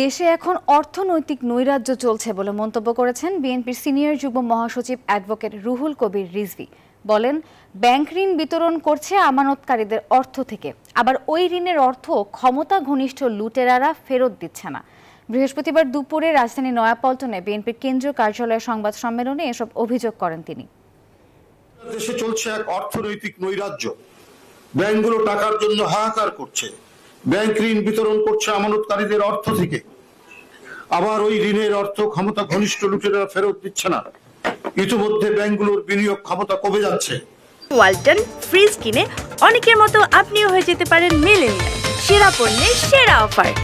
দেশে এখন অর্থনৈতিক নৈরাজ্য চলছে বলে মন্তব্য করেছেন বিএনপির সিনিয়র যুব মহাসচিব অ্যাডভোকেট রুহুল কবির রিজভি বলেন ব্যাংক ঋণ বিতরণ করছে আমানতকারীদের অর্থ থেকে আবার ওই ঋণের অর্থ ক্ষমতা ঘনিষ্ঠ লুটেরারা ফেরত দিচ্ছে না বৃহস্পতিবার দুপুরে রাজধানী নয়াপল্টনে বিএনপির কেন্দ্রীয় কার্যালয়ে সংবাদ সম্মেলনে এসব অভিযোগ করেন তিনি দেশে চলছে এক অর্থনৈতিক নৈরাজ্য ব্যাংকগুলো টাকার জন্য হাহাকার করছে ব্যাংক ঋণ বিতরণ করছে আমানতকারীদের অর্থ থেকে আবার ওই ঋণের অর্থ ক্ষমতা ঘনিষ্ঠ লোকেরা ফেরত দিচ্ছে না ইতিমধ্যে ব্যাংকগুলোর বিনিয়োগ ক্ষমতা কমে যাচ্ছে ওয়ালটন ফ্রিজ কিনে অনেকের মতো আপনিও হয়ে যেতে পারেন মিলেন সেরা পণ্যের সেরা অফার